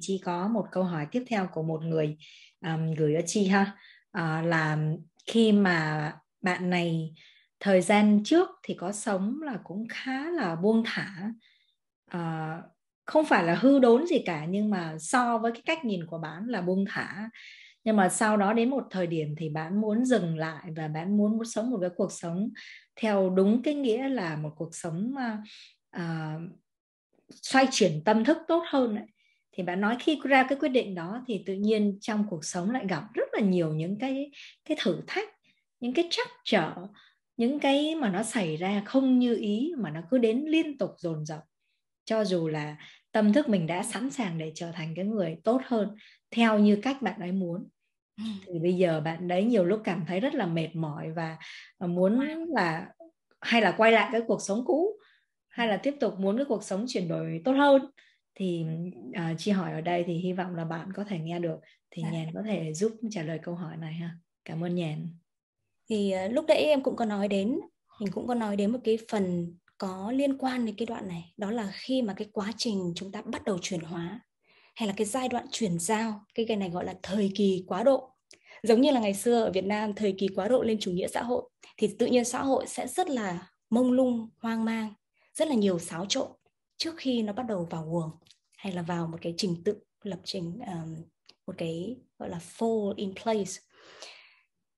Chi có một câu hỏi tiếp theo của một người um, gửi cho Chi ha uh, là khi mà bạn này thời gian trước thì có sống là cũng khá là buông thả uh, không phải là hư đốn gì cả nhưng mà so với cái cách nhìn của bạn là buông thả nhưng mà sau đó đến một thời điểm thì bạn muốn dừng lại và bạn muốn, muốn sống một cái cuộc sống theo đúng cái nghĩa là một cuộc sống uh, xoay chuyển tâm thức tốt hơn ấy thì bạn nói khi ra cái quyết định đó thì tự nhiên trong cuộc sống lại gặp rất là nhiều những cái cái thử thách những cái trắc trở những cái mà nó xảy ra không như ý mà nó cứ đến liên tục dồn dập cho dù là tâm thức mình đã sẵn sàng để trở thành cái người tốt hơn theo như cách bạn ấy muốn thì bây giờ bạn đấy nhiều lúc cảm thấy rất là mệt mỏi và à, muốn là hay là quay lại cái cuộc sống cũ hay là tiếp tục muốn cái cuộc sống chuyển đổi tốt hơn thì uh, ờ, chị hỏi ở đây thì hy vọng là bạn có thể nghe được thì dạ. nhàn có thể giúp trả lời câu hỏi này ha cảm ơn nhàn thì uh, lúc đấy em cũng có nói đến mình cũng có nói đến một cái phần có liên quan đến cái đoạn này đó là khi mà cái quá trình chúng ta bắt đầu chuyển hóa hay là cái giai đoạn chuyển giao cái cái này gọi là thời kỳ quá độ giống như là ngày xưa ở Việt Nam thời kỳ quá độ lên chủ nghĩa xã hội thì tự nhiên xã hội sẽ rất là mông lung hoang mang rất là nhiều xáo trộn trước khi nó bắt đầu vào guồng hay là vào một cái trình tự lập trình um, một cái gọi là fall in place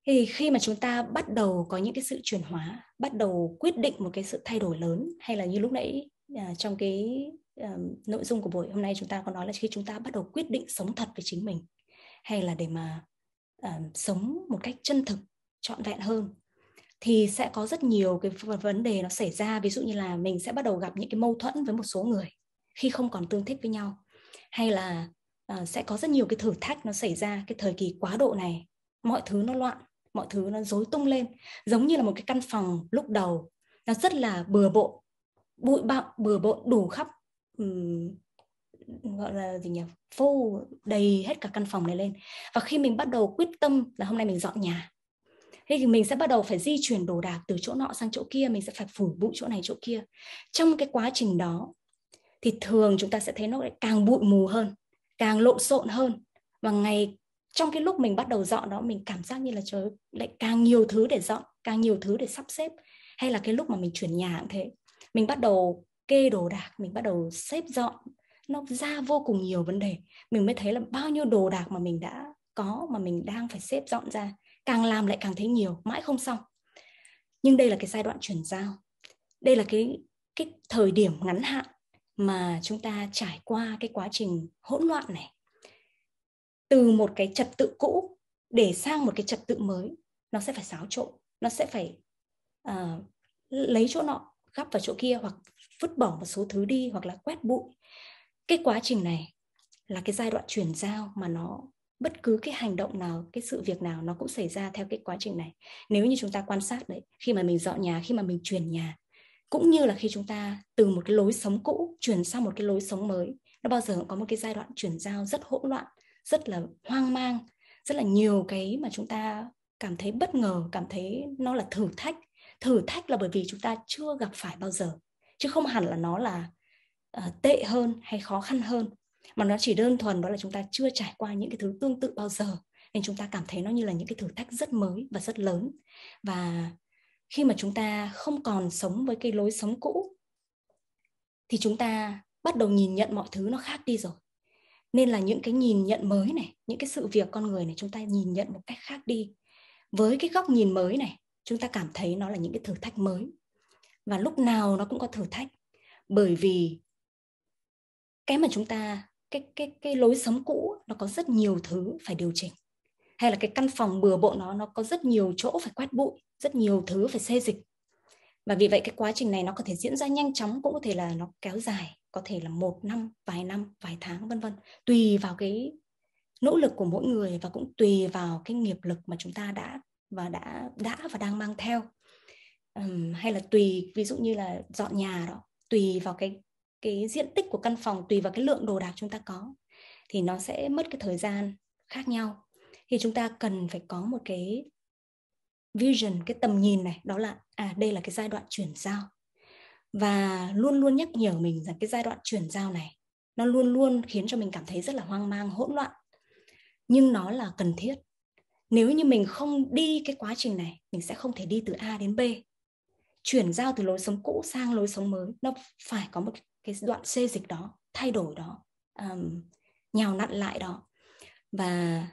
thì khi mà chúng ta bắt đầu có những cái sự chuyển hóa bắt đầu quyết định một cái sự thay đổi lớn hay là như lúc nãy uh, trong cái um, nội dung của buổi hôm nay chúng ta có nói là khi chúng ta bắt đầu quyết định sống thật với chính mình hay là để mà um, sống một cách chân thực trọn vẹn hơn thì sẽ có rất nhiều cái vấn đề nó xảy ra ví dụ như là mình sẽ bắt đầu gặp những cái mâu thuẫn với một số người khi không còn tương thích với nhau hay là uh, sẽ có rất nhiều cái thử thách nó xảy ra cái thời kỳ quá độ này mọi thứ nó loạn mọi thứ nó rối tung lên giống như là một cái căn phòng lúc đầu nó rất là bừa bộn bụi bặm bừa bộn đủ khắp um, gọi là gì nhỉ phô đầy hết cả căn phòng này lên và khi mình bắt đầu quyết tâm là hôm nay mình dọn nhà thế thì mình sẽ bắt đầu phải di chuyển đồ đạc từ chỗ nọ sang chỗ kia mình sẽ phải phủ bụi chỗ này chỗ kia trong cái quá trình đó thì thường chúng ta sẽ thấy nó lại càng bụi mù hơn càng lộn xộn hơn và ngày trong cái lúc mình bắt đầu dọn đó mình cảm giác như là trời lại càng nhiều thứ để dọn càng nhiều thứ để sắp xếp hay là cái lúc mà mình chuyển nhà cũng thế mình bắt đầu kê đồ đạc mình bắt đầu xếp dọn nó ra vô cùng nhiều vấn đề mình mới thấy là bao nhiêu đồ đạc mà mình đã có mà mình đang phải xếp dọn ra càng làm lại càng thấy nhiều mãi không xong nhưng đây là cái giai đoạn chuyển giao đây là cái cái thời điểm ngắn hạn mà chúng ta trải qua cái quá trình hỗn loạn này từ một cái trật tự cũ để sang một cái trật tự mới nó sẽ phải xáo trộn nó sẽ phải uh, lấy chỗ nọ gắp vào chỗ kia hoặc vứt bỏ một số thứ đi hoặc là quét bụi cái quá trình này là cái giai đoạn chuyển giao mà nó bất cứ cái hành động nào cái sự việc nào nó cũng xảy ra theo cái quá trình này nếu như chúng ta quan sát đấy khi mà mình dọn nhà khi mà mình chuyển nhà cũng như là khi chúng ta từ một cái lối sống cũ chuyển sang một cái lối sống mới nó bao giờ cũng có một cái giai đoạn chuyển giao rất hỗn loạn rất là hoang mang rất là nhiều cái mà chúng ta cảm thấy bất ngờ cảm thấy nó là thử thách thử thách là bởi vì chúng ta chưa gặp phải bao giờ chứ không hẳn là nó là uh, tệ hơn hay khó khăn hơn mà nó chỉ đơn thuần đó là chúng ta chưa trải qua những cái thứ tương tự bao giờ nên chúng ta cảm thấy nó như là những cái thử thách rất mới và rất lớn và khi mà chúng ta không còn sống với cái lối sống cũ thì chúng ta bắt đầu nhìn nhận mọi thứ nó khác đi rồi nên là những cái nhìn nhận mới này những cái sự việc con người này chúng ta nhìn nhận một cách khác đi với cái góc nhìn mới này chúng ta cảm thấy nó là những cái thử thách mới và lúc nào nó cũng có thử thách bởi vì cái mà chúng ta cái cái cái lối sống cũ nó có rất nhiều thứ phải điều chỉnh hay là cái căn phòng bừa bộn nó nó có rất nhiều chỗ phải quét bụi rất nhiều thứ phải xê dịch và vì vậy cái quá trình này nó có thể diễn ra nhanh chóng cũng có thể là nó kéo dài có thể là một năm vài năm vài tháng vân vân tùy vào cái nỗ lực của mỗi người và cũng tùy vào cái nghiệp lực mà chúng ta đã và đã đã và đang mang theo um, hay là tùy ví dụ như là dọn nhà đó tùy vào cái cái diện tích của căn phòng tùy vào cái lượng đồ đạc chúng ta có thì nó sẽ mất cái thời gian khác nhau thì chúng ta cần phải có một cái vision cái tầm nhìn này đó là à đây là cái giai đoạn chuyển giao và luôn luôn nhắc nhở mình rằng cái giai đoạn chuyển giao này nó luôn luôn khiến cho mình cảm thấy rất là hoang mang hỗn loạn nhưng nó là cần thiết nếu như mình không đi cái quá trình này mình sẽ không thể đi từ a đến b chuyển giao từ lối sống cũ sang lối sống mới nó phải có một cái đoạn xê dịch đó thay đổi đó um, nhào nặn lại đó và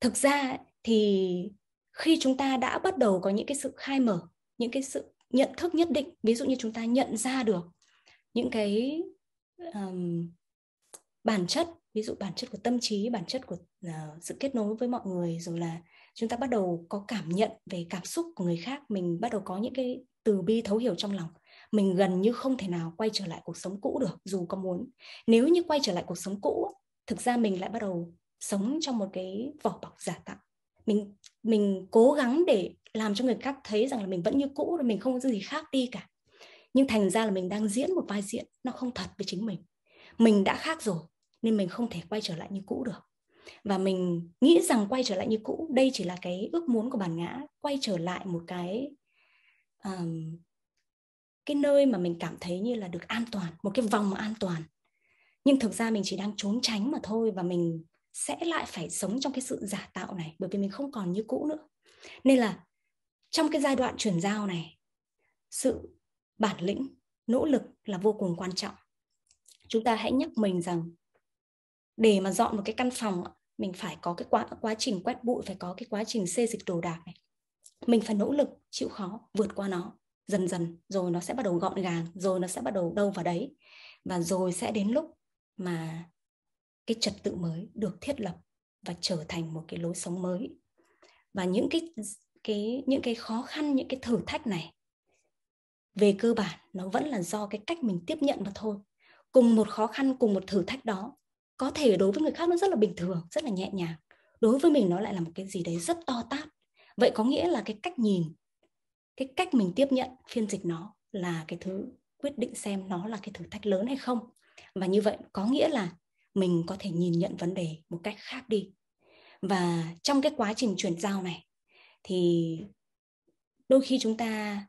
thực ra thì khi chúng ta đã bắt đầu có những cái sự khai mở những cái sự nhận thức nhất định ví dụ như chúng ta nhận ra được những cái um, bản chất ví dụ bản chất của tâm trí bản chất của uh, sự kết nối với mọi người rồi là chúng ta bắt đầu có cảm nhận về cảm xúc của người khác mình bắt đầu có những cái từ bi thấu hiểu trong lòng mình gần như không thể nào quay trở lại cuộc sống cũ được dù có muốn nếu như quay trở lại cuộc sống cũ thực ra mình lại bắt đầu sống trong một cái vỏ bọc giả tạo mình mình cố gắng để làm cho người khác thấy rằng là mình vẫn như cũ rồi mình không có gì khác đi cả nhưng thành ra là mình đang diễn một vai diễn nó không thật với chính mình mình đã khác rồi nên mình không thể quay trở lại như cũ được và mình nghĩ rằng quay trở lại như cũ đây chỉ là cái ước muốn của bản ngã quay trở lại một cái um, cái nơi mà mình cảm thấy như là được an toàn một cái vòng an toàn nhưng thực ra mình chỉ đang trốn tránh mà thôi và mình sẽ lại phải sống trong cái sự giả tạo này bởi vì mình không còn như cũ nữa nên là trong cái giai đoạn chuyển giao này sự bản lĩnh nỗ lực là vô cùng quan trọng chúng ta hãy nhắc mình rằng để mà dọn một cái căn phòng mình phải có cái quá, quá trình quét bụi phải có cái quá trình xê dịch đồ đạc này mình phải nỗ lực chịu khó vượt qua nó dần dần rồi nó sẽ bắt đầu gọn gàng rồi nó sẽ bắt đầu đâu vào đấy và rồi sẽ đến lúc mà cái trật tự mới được thiết lập và trở thành một cái lối sống mới và những cái cái những cái khó khăn những cái thử thách này về cơ bản nó vẫn là do cái cách mình tiếp nhận mà thôi cùng một khó khăn cùng một thử thách đó có thể đối với người khác nó rất là bình thường rất là nhẹ nhàng đối với mình nó lại là một cái gì đấy rất to tát vậy có nghĩa là cái cách nhìn cái cách mình tiếp nhận phiên dịch nó là cái thứ quyết định xem nó là cái thử thách lớn hay không và như vậy có nghĩa là mình có thể nhìn nhận vấn đề một cách khác đi và trong cái quá trình chuyển giao này thì đôi khi chúng ta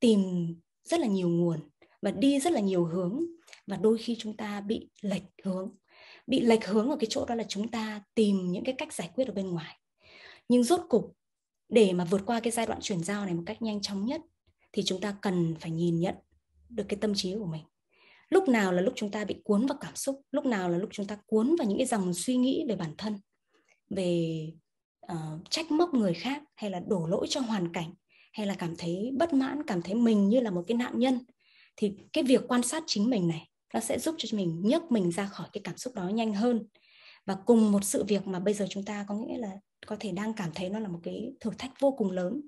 tìm rất là nhiều nguồn và đi rất là nhiều hướng và đôi khi chúng ta bị lệch hướng bị lệch hướng ở cái chỗ đó là chúng ta tìm những cái cách giải quyết ở bên ngoài nhưng rốt cục để mà vượt qua cái giai đoạn chuyển giao này một cách nhanh chóng nhất thì chúng ta cần phải nhìn nhận được cái tâm trí của mình lúc nào là lúc chúng ta bị cuốn vào cảm xúc lúc nào là lúc chúng ta cuốn vào những cái dòng suy nghĩ về bản thân về uh, trách móc người khác hay là đổ lỗi cho hoàn cảnh hay là cảm thấy bất mãn cảm thấy mình như là một cái nạn nhân thì cái việc quan sát chính mình này nó sẽ giúp cho mình nhấc mình ra khỏi cái cảm xúc đó nhanh hơn và cùng một sự việc mà bây giờ chúng ta có nghĩa là có thể đang cảm thấy nó là một cái thử thách vô cùng lớn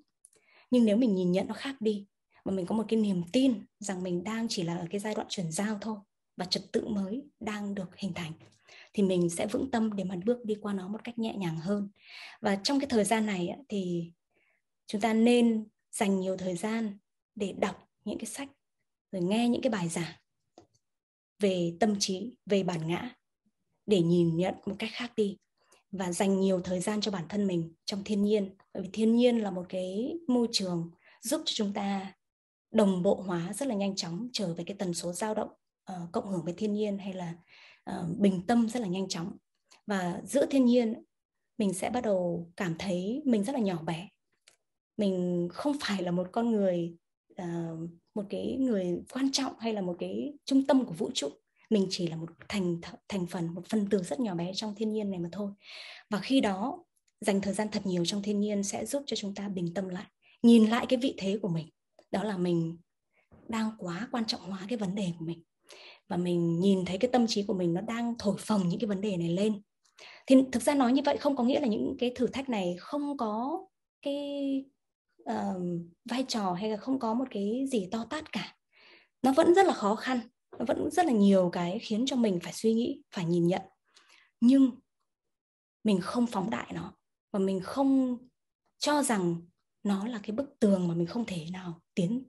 nhưng nếu mình nhìn nhận nó khác đi mà mình có một cái niềm tin rằng mình đang chỉ là ở cái giai đoạn chuyển giao thôi và trật tự mới đang được hình thành thì mình sẽ vững tâm để mà bước đi qua nó một cách nhẹ nhàng hơn và trong cái thời gian này thì chúng ta nên dành nhiều thời gian để đọc những cái sách rồi nghe những cái bài giảng về tâm trí về bản ngã để nhìn nhận một cách khác đi và dành nhiều thời gian cho bản thân mình trong thiên nhiên bởi vì thiên nhiên là một cái môi trường giúp cho chúng ta đồng bộ hóa rất là nhanh chóng trở về cái tần số dao động uh, cộng hưởng với thiên nhiên hay là uh, bình tâm rất là nhanh chóng và giữa thiên nhiên mình sẽ bắt đầu cảm thấy mình rất là nhỏ bé mình không phải là một con người uh, một cái người quan trọng hay là một cái trung tâm của vũ trụ mình chỉ là một thành thành phần một phân tử rất nhỏ bé trong thiên nhiên này mà thôi và khi đó dành thời gian thật nhiều trong thiên nhiên sẽ giúp cho chúng ta bình tâm lại nhìn lại cái vị thế của mình đó là mình đang quá quan trọng hóa cái vấn đề của mình và mình nhìn thấy cái tâm trí của mình nó đang thổi phồng những cái vấn đề này lên thì thực ra nói như vậy không có nghĩa là những cái thử thách này không có cái uh, vai trò hay là không có một cái gì to tát cả nó vẫn rất là khó khăn nó vẫn rất là nhiều cái khiến cho mình phải suy nghĩ phải nhìn nhận nhưng mình không phóng đại nó và mình không cho rằng nó là cái bức tường mà mình không thể nào tiến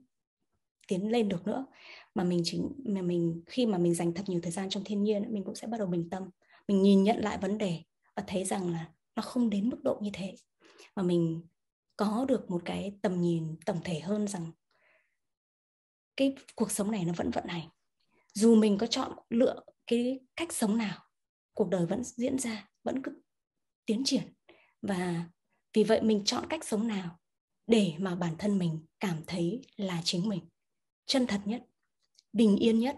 tiến lên được nữa mà mình chính mà mình khi mà mình dành thật nhiều thời gian trong thiên nhiên mình cũng sẽ bắt đầu bình tâm mình nhìn nhận lại vấn đề và thấy rằng là nó không đến mức độ như thế mà mình có được một cái tầm nhìn tổng thể hơn rằng cái cuộc sống này nó vẫn vận hành dù mình có chọn lựa cái cách sống nào cuộc đời vẫn diễn ra vẫn cứ tiến triển và vì vậy mình chọn cách sống nào để mà bản thân mình cảm thấy là chính mình chân thật nhất bình yên nhất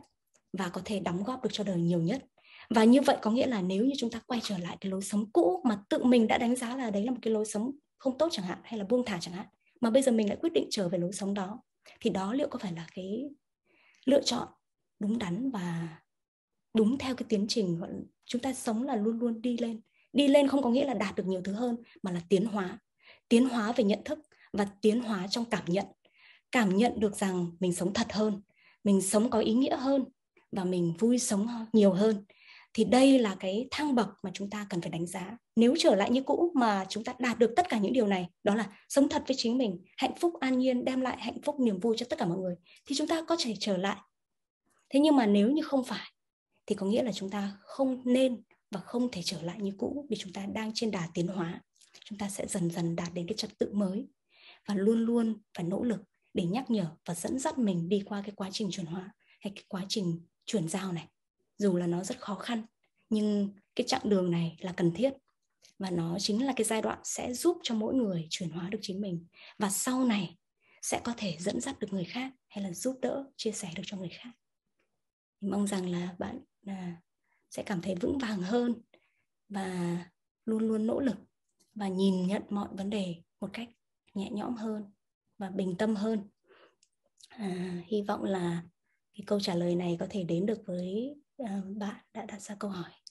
và có thể đóng góp được cho đời nhiều nhất và như vậy có nghĩa là nếu như chúng ta quay trở lại cái lối sống cũ mà tự mình đã đánh giá là đấy là một cái lối sống không tốt chẳng hạn hay là buông thả chẳng hạn mà bây giờ mình lại quyết định trở về lối sống đó thì đó liệu có phải là cái lựa chọn đúng đắn và đúng theo cái tiến trình chúng ta sống là luôn luôn đi lên đi lên không có nghĩa là đạt được nhiều thứ hơn mà là tiến hóa tiến hóa về nhận thức và tiến hóa trong cảm nhận cảm nhận được rằng mình sống thật hơn mình sống có ý nghĩa hơn và mình vui sống nhiều hơn thì đây là cái thang bậc mà chúng ta cần phải đánh giá nếu trở lại như cũ mà chúng ta đạt được tất cả những điều này đó là sống thật với chính mình hạnh phúc an nhiên đem lại hạnh phúc niềm vui cho tất cả mọi người thì chúng ta có thể trở lại thế nhưng mà nếu như không phải thì có nghĩa là chúng ta không nên và không thể trở lại như cũ vì chúng ta đang trên đà tiến hóa chúng ta sẽ dần dần đạt đến cái trật tự mới và luôn luôn phải nỗ lực để nhắc nhở và dẫn dắt mình đi qua cái quá trình chuyển hóa hay cái quá trình chuyển giao này dù là nó rất khó khăn nhưng cái chặng đường này là cần thiết và nó chính là cái giai đoạn sẽ giúp cho mỗi người chuyển hóa được chính mình và sau này sẽ có thể dẫn dắt được người khác hay là giúp đỡ chia sẻ được cho người khác mình mong rằng là bạn à, sẽ cảm thấy vững vàng hơn và luôn luôn nỗ lực và nhìn nhận mọi vấn đề một cách nhẹ nhõm hơn và bình tâm hơn à, hy vọng là cái câu trả lời này có thể đến được với à, bạn đã đặt ra câu hỏi